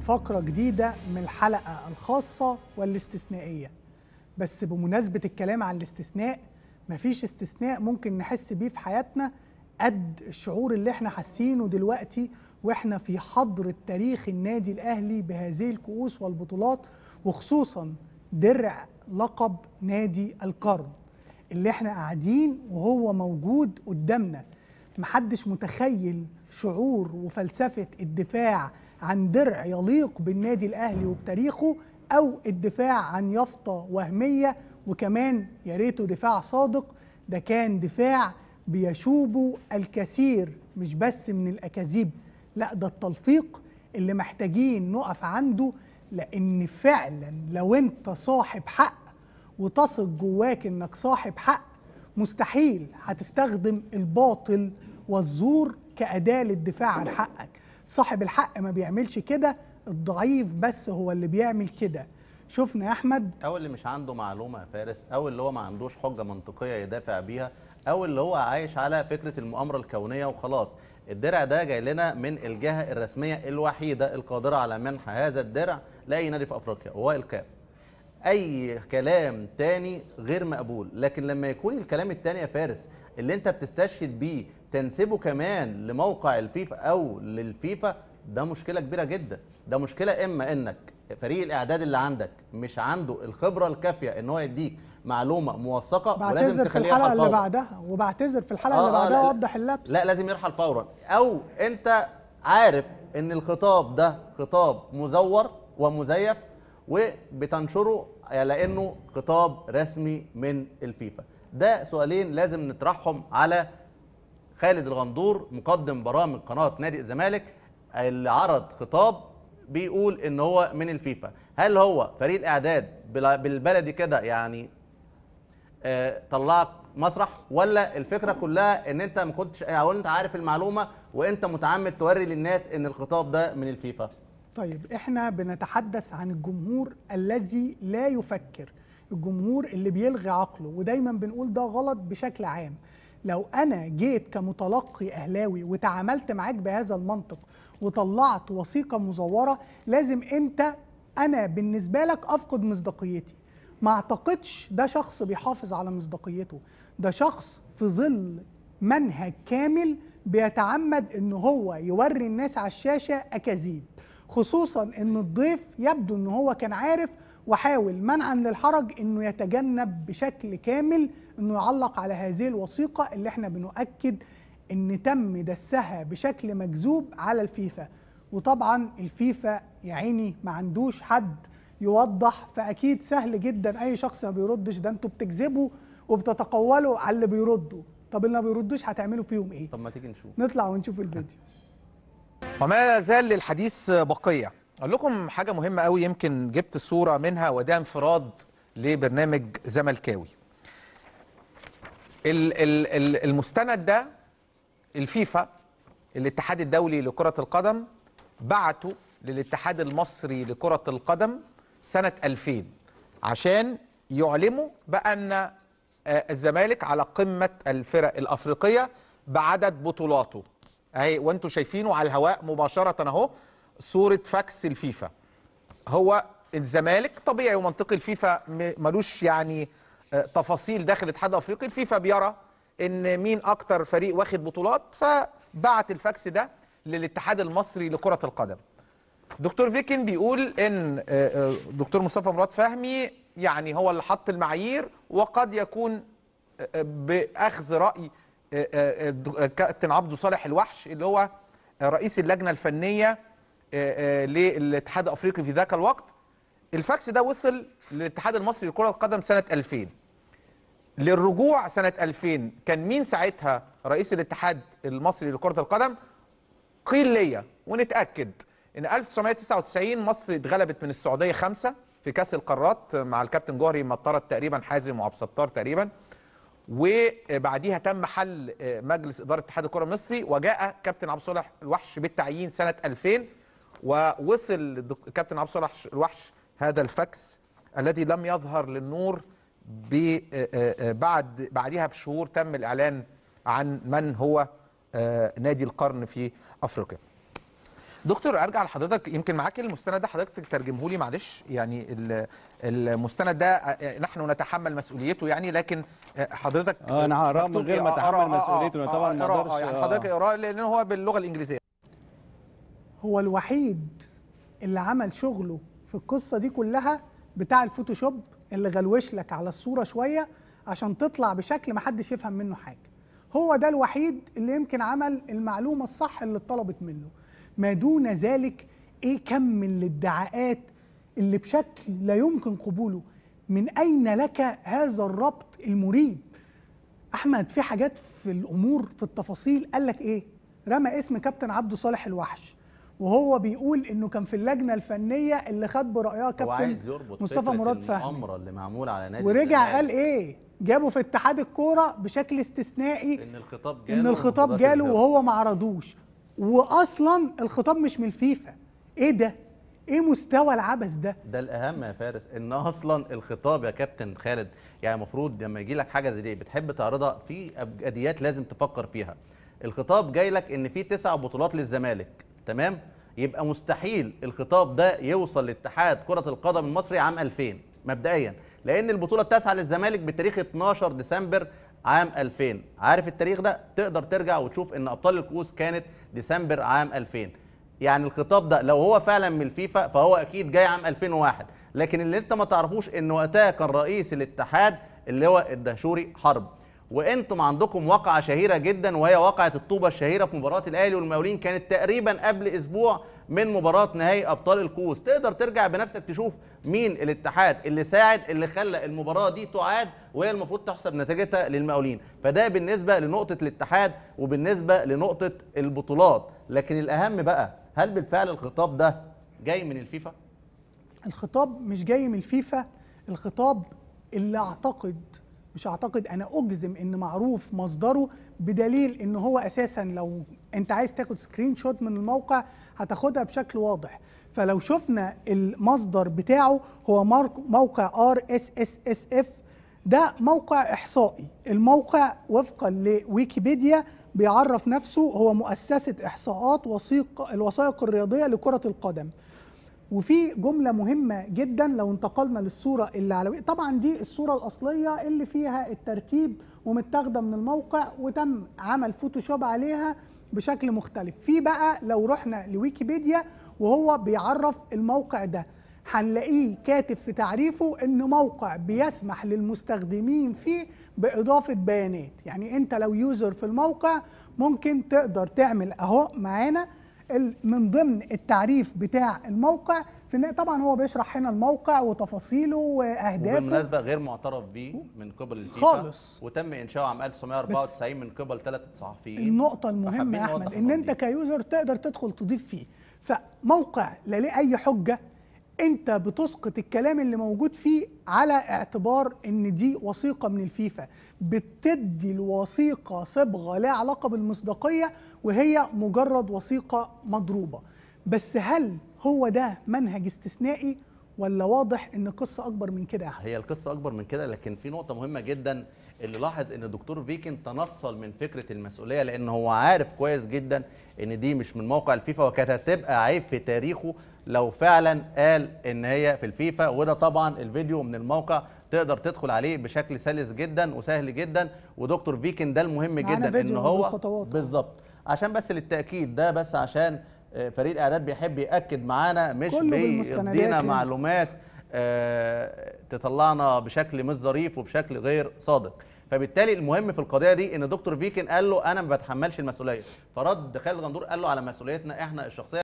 وفقرة جديدة من الحلقة الخاصة والاستثنائية بس بمناسبة الكلام عن الاستثناء مفيش استثناء ممكن نحس بيه في حياتنا قد الشعور اللي احنا حاسينه دلوقتي واحنا في حضرة تاريخ النادي الأهلي بهذه الكؤوس والبطولات وخصوصا درع لقب نادي القرن اللي احنا قاعدين وهو موجود قدامنا محدش متخيل شعور وفلسفة الدفاع عن درع يليق بالنادي الاهلي وبتاريخه او الدفاع عن يافطه وهميه وكمان يا ريته دفاع صادق ده كان دفاع بيشوبه الكثير مش بس من الاكاذيب لا ده التلفيق اللي محتاجين نقف عنده لان فعلا لو انت صاحب حق وتثق جواك انك صاحب حق مستحيل هتستخدم الباطل والزور كأداة للدفاع عن حقك صاحب الحق ما بيعملش كده الضعيف بس هو اللي بيعمل كده شفنا يا احمد او اللي مش عنده معلومه يا فارس او اللي هو ما عندوش حجه منطقيه يدافع بيها او اللي هو عايش على فكره المؤامره الكونيه وخلاص الدرع ده جاي لنا من الجهه الرسميه الوحيده القادره على منح هذا الدرع لاي نادي في افريقيا وهو الكاب اي كلام تاني غير مقبول لكن لما يكون الكلام التاني يا فارس اللي انت بتستشهد بيه تنسبه كمان لموقع الفيفا او للفيفا ده مشكله كبيره جدا ده مشكله اما انك فريق الاعداد اللي عندك مش عنده الخبره الكافيه ان هو يديك معلومه موثقه ولازم تخليها في الحلقه اللي بعدها وبعتذر في الحلقه آه اللي آه، بعدها اوضح اللبس لا لازم يرحل فورا او انت عارف ان الخطاب ده خطاب مزور ومزيف وبتنشره على انه خطاب رسمي من الفيفا ده سؤالين لازم نطرحهم على خالد الغندور مقدم برامج قناه نادي الزمالك اللي عرض خطاب بيقول ان هو من الفيفا هل هو فريق اعداد بالبلدي كده يعني آه، طلعك مسرح ولا الفكره كلها ان انت ما كنتش او انت عارف المعلومه وانت متعمد توري للناس ان الخطاب ده من الفيفا طيب احنا بنتحدث عن الجمهور الذي لا يفكر الجمهور اللي بيلغي عقله ودايما بنقول ده غلط بشكل عام لو انا جيت كمتلقي اهلاوي وتعاملت معاك بهذا المنطق وطلعت وثيقه مزوره لازم انت انا بالنسبه لك افقد مصداقيتي ما اعتقدش ده شخص بيحافظ على مصداقيته ده شخص في ظل منهج كامل بيتعمد ان هو يوري الناس على الشاشه اكاذيب خصوصا ان الضيف يبدو ان هو كان عارف وحاول منعا للحرج انه يتجنب بشكل كامل انه يعلق على هذه الوثيقه اللي احنا بنؤكد ان تم دسها بشكل مكذوب على الفيفا وطبعا الفيفا يا عيني ما عندوش حد يوضح فاكيد سهل جدا اي شخص ما بيردش ده انتوا بتكذبوا وبتتقولوا على اللي بيردوا طب اللي ما بيردوش هتعملوا فيهم ايه طب ما تيجي نشوف نطلع ونشوف الفيديو وما زال للحديث بقيه اقول لكم حاجه مهمه قوي يمكن جبت صوره منها وده انفراد لبرنامج زملكاوي المستند ده الفيفا الاتحاد الدولي لكره القدم بعته للاتحاد المصري لكره القدم سنه 2000 عشان يعلموا بان آه، الزمالك على قمه الفرق الافريقيه بعدد بطولاته اهي وانتم شايفينه على الهواء مباشره اهو صوره فاكس الفيفا هو الزمالك طبيعي ومنطقي الفيفا ملوش يعني آه، تفاصيل داخل اتحاد الافريقي الفيفا بيرى ان مين اكتر فريق واخد بطولات فبعت الفاكس ده للاتحاد المصري لكره القدم دكتور فيكن بيقول ان آه، آه، دكتور مصطفى مراد فهمي يعني هو اللي حط المعايير وقد يكون باخذ راي كابتن عبده صالح الوحش اللي هو رئيس اللجنه الفنيه آه، آه، للاتحاد الافريقي في ذاك الوقت الفاكس ده وصل للاتحاد المصري لكره القدم سنه 2000 للرجوع سنه 2000 كان مين ساعتها رئيس الاتحاد المصري لكره القدم قيل ليا ونتاكد ان 1999 مصر اتغلبت من السعوديه خمسة في كاس القارات مع الكابتن جوهري مطرت تقريبا حازم وعبد الستار تقريبا وبعديها تم حل آه، مجلس اداره اتحاد الكره المصري وجاء كابتن عبد الصالح الوحش بالتعيين سنه 2000 ووصل كابتن عبد الصالح الوحش هذا الفاكس الذي لم يظهر للنور آه، آه، آه، بعد بعدها بشهور تم الاعلان عن من هو نادي القرن في افريقيا. دكتور ارجع لحضرتك يمكن معاك المستند ده حضرتك ترجمه لي معلش يعني المستند ده نحن نتحمل مسؤوليته يعني لكن حضرتك انا هقراه من غير ما اتحمل مسؤوليته طبعا ما اقدرش يعني حضرتك اقراه لان هو باللغه الانجليزيه هو الوحيد اللي عمل شغله في القصه دي كلها بتاع الفوتوشوب اللي غلوش لك على الصوره شويه عشان تطلع بشكل محدش يفهم منه حاجه هو ده الوحيد اللي يمكن عمل المعلومه الصح اللي اتطلبت منه ما دون ذلك ايه كم الادعاءات اللي بشكل لا يمكن قبوله من اين لك هذا الربط المريب احمد في حاجات في الامور في التفاصيل قال لك ايه رمى اسم كابتن عبد صالح الوحش وهو بيقول انه كان في اللجنه الفنيه اللي خد برايها كابتن مصطفى مراد فهمي المؤامره اللي معموله على نادي ورجع قال ايه جابه في اتحاد الكوره بشكل استثنائي ان الخطاب جاله ان الخطاب جاله وهو ما عرضوش واصلا الخطاب مش من الفيفا ايه ده ايه مستوى العبث ده ده الاهم يا فارس ان اصلا الخطاب يا كابتن خالد يعني المفروض لما يجي لك حاجه زي دي بتحب تعرضها في ابجديات لازم تفكر فيها الخطاب جاي لك ان في تسع بطولات للزمالك تمام يبقى مستحيل الخطاب ده يوصل لاتحاد كره القدم المصري عام 2000 مبدئيا لان البطوله التاسعه للزمالك بتاريخ 12 ديسمبر عام 2000 عارف التاريخ ده تقدر ترجع وتشوف ان ابطال الكؤوس كانت ديسمبر عام 2000 يعني الخطاب ده لو هو فعلا من الفيفا فهو اكيد جاي عام 2001 لكن اللي انت ما تعرفوش ان وقتها كان رئيس الاتحاد اللي هو الدهشوري حرب وانتم عندكم واقعه شهيره جدا وهي واقعه الطوبه الشهيره في مباراه الاهلي والمقاولين كانت تقريبا قبل اسبوع من مباراه نهائي ابطال الكؤوس تقدر ترجع بنفسك تشوف مين الاتحاد اللي ساعد اللي خلى المباراه دي تعاد وهي المفروض تحسب نتيجتها للمقاولين فده بالنسبه لنقطه الاتحاد وبالنسبه لنقطه البطولات لكن الاهم بقى هل بالفعل الخطاب ده جاي من الفيفا الخطاب مش جاي من الفيفا الخطاب اللي اعتقد مش اعتقد انا اجزم ان معروف مصدره بدليل ان هو اساسا لو انت عايز تاخد سكرين شوت من الموقع هتاخدها بشكل واضح فلو شفنا المصدر بتاعه هو موقع ار اس اس اس اف ده موقع احصائي الموقع وفقا لويكيبيديا بيعرف نفسه هو مؤسسه احصاءات وثيق الوثائق الرياضيه لكره القدم وفي جمله مهمه جدا لو انتقلنا للصوره اللي على طبعا دي الصوره الاصليه اللي فيها الترتيب ومتاخده من الموقع وتم عمل فوتوشوب عليها بشكل مختلف في بقى لو رحنا لويكيبيديا وهو بيعرف الموقع ده هنلاقيه كاتب في تعريفه انه موقع بيسمح للمستخدمين فيه باضافه بيانات يعني انت لو يوزر في الموقع ممكن تقدر تعمل اهو معانا من ضمن التعريف بتاع الموقع في طبعا هو بيشرح هنا الموقع وتفاصيله واهدافه وبالمناسبه غير معترف به من قبل الفيفا خالص وتم انشاؤه عام 1994 من قبل ثلاث صحفيين النقطه المهمه يا احمد ان انت كيوزر تقدر تدخل تضيف فيه فموقع لا ليه اي حجه انت بتسقط الكلام اللي موجود فيه على اعتبار ان دي وثيقه من الفيفا بتدي الوثيقه صبغه لها علاقه بالمصداقيه وهي مجرد وثيقه مضروبه بس هل هو ده منهج استثنائي ولا واضح ان القصه اكبر من كده هي القصه اكبر من كده لكن في نقطه مهمه جدا اللي لاحظ ان الدكتور فيكن تنصل من فكره المسؤوليه لان هو عارف كويس جدا ان دي مش من موقع الفيفا وكانت هتبقى عيب في تاريخه لو فعلا قال ان هي في الفيفا وده طبعا الفيديو من الموقع تقدر تدخل عليه بشكل سلس جدا وسهل جدا ودكتور فيكن ده المهم جدا ان هو بالظبط عشان بس للتاكيد ده بس عشان آه، فريق الاعداد بيحب ياكد معانا مش بيدينا يعني. معلومات آه، تطلعنا بشكل مش ظريف وبشكل غير صادق فبالتالي المهم في القضيه دي ان دكتور فيكن قال له انا ما بتحملش المسؤوليه فرد خالد غندور قال له على مسؤوليتنا احنا الشخصيه